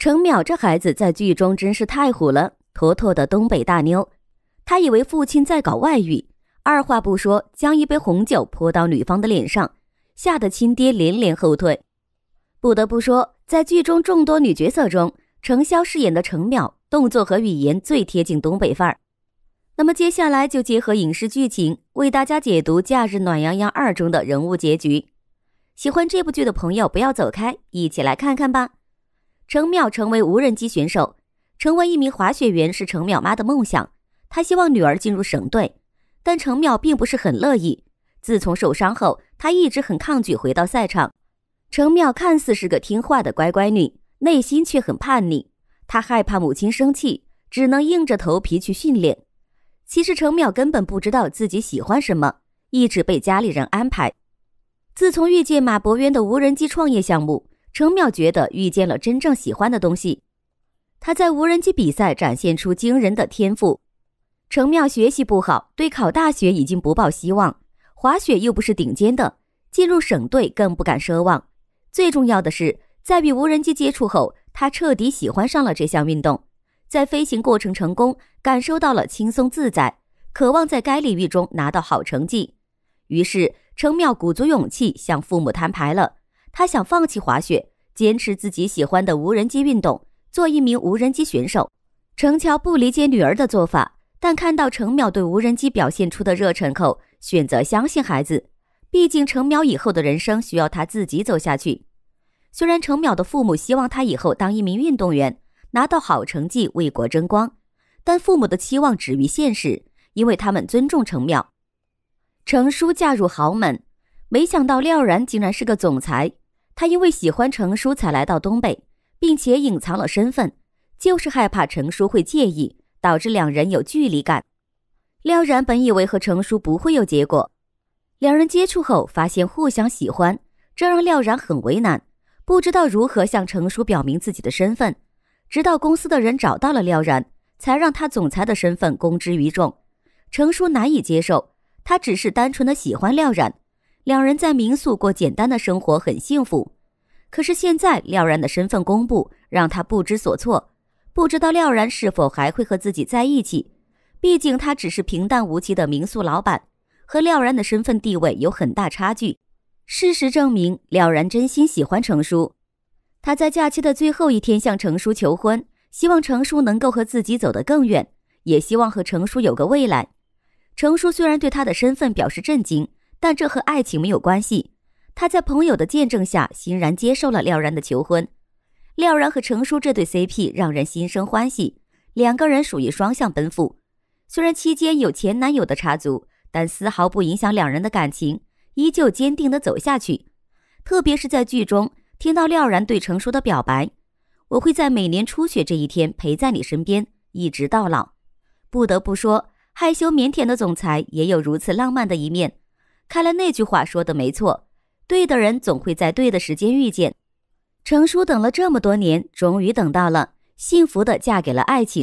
程淼这孩子在剧中真是太虎了，妥妥的东北大妞。他以为父亲在搞外遇，二话不说将一杯红酒泼到女方的脸上，吓得亲爹连连后退。不得不说，在剧中众多女角色中，程潇饰演的程淼动作和语言最贴近东北范儿。那么接下来就结合影视剧情为大家解读《假日暖洋洋二》中的人物结局。喜欢这部剧的朋友不要走开，一起来看看吧。程淼成为无人机选手，成为一名滑雪员是程淼妈的梦想。她希望女儿进入省队，但程淼并不是很乐意。自从受伤后，她一直很抗拒回到赛场。程淼看似是个听话的乖乖女，内心却很叛逆。她害怕母亲生气，只能硬着头皮去训练。其实程淼根本不知道自己喜欢什么，一直被家里人安排。自从遇见马博渊的无人机创业项目。程妙觉得遇见了真正喜欢的东西。他在无人机比赛展现出惊人的天赋。程妙学习不好，对考大学已经不抱希望。滑雪又不是顶尖的，进入省队更不敢奢望。最重要的是，在与无人机接触后，他彻底喜欢上了这项运动。在飞行过程成功，感受到了轻松自在，渴望在该领域中拿到好成绩。于是，程妙鼓足勇气向父母摊牌了。他想放弃滑雪，坚持自己喜欢的无人机运动，做一名无人机选手。程乔不理解女儿的做法，但看到程淼对无人机表现出的热忱后，选择相信孩子。毕竟程淼以后的人生需要他自己走下去。虽然程淼的父母希望他以后当一名运动员，拿到好成绩为国争光，但父母的期望止于现实，因为他们尊重程淼。程叔嫁入豪门，没想到廖然竟然是个总裁。他因为喜欢程叔才来到东北，并且隐藏了身份，就是害怕程叔会介意，导致两人有距离感。廖然本以为和程叔不会有结果，两人接触后发现互相喜欢，这让廖然很为难，不知道如何向程叔表明自己的身份。直到公司的人找到了廖然，才让他总裁的身份公之于众。程叔难以接受，他只是单纯的喜欢廖然。两人在民宿过简单的生活，很幸福。可是现在廖然的身份公布，让他不知所措，不知道廖然是否还会和自己在一起。毕竟他只是平淡无奇的民宿老板，和廖然的身份地位有很大差距。事实证明，廖然真心喜欢程叔。他在假期的最后一天向程叔求婚，希望程叔能够和自己走得更远，也希望和程叔有个未来。程叔虽然对他的身份表示震惊。但这和爱情没有关系。他在朋友的见证下，欣然接受了廖然的求婚。廖然和程叔这对 CP 让人心生欢喜，两个人属于双向奔赴。虽然期间有前男友的插足，但丝毫不影响两人的感情，依旧坚定的走下去。特别是在剧中听到廖然对程叔的表白：“我会在每年初雪这一天陪在你身边，一直到老。”不得不说，害羞腼腆的总裁也有如此浪漫的一面。看来那句话说的没错，对的人总会在对的时间遇见。程叔等了这么多年，终于等到了，幸福的嫁给了爱情。